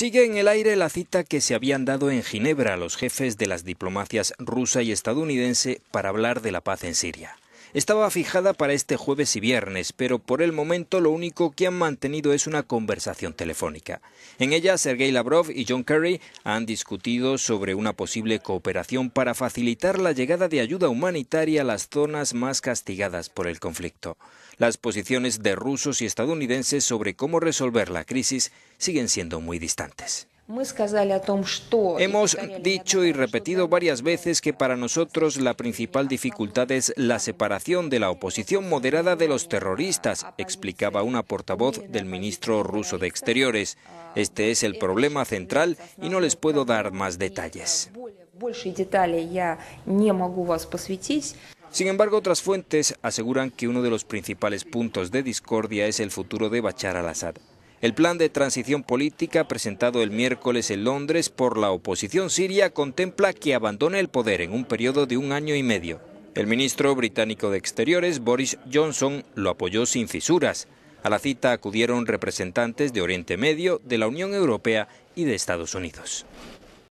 Sigue en el aire la cita que se habían dado en Ginebra a los jefes de las diplomacias rusa y estadounidense para hablar de la paz en Siria estaba fijada para este jueves y viernes, pero por el momento lo único que han mantenido es una conversación telefónica. En ella, Sergei Lavrov y John Kerry han discutido sobre una posible cooperación para facilitar la llegada de ayuda humanitaria a las zonas más castigadas por el conflicto. Las posiciones de rusos y estadounidenses sobre cómo resolver la crisis siguen siendo muy distantes. Hemos dicho y repetido varias veces que para nosotros la principal dificultad es la separación de la oposición moderada de los terroristas, explicaba una portavoz del ministro ruso de Exteriores. Este es el problema central y no les puedo dar más detalles. Sin embargo, otras fuentes aseguran que uno de los principales puntos de discordia es el futuro de Bachar al-Assad. El plan de transición política presentado el miércoles en Londres por la oposición siria contempla que abandone el poder en un periodo de un año y medio. El ministro británico de Exteriores, Boris Johnson, lo apoyó sin fisuras. A la cita acudieron representantes de Oriente Medio, de la Unión Europea y de Estados Unidos.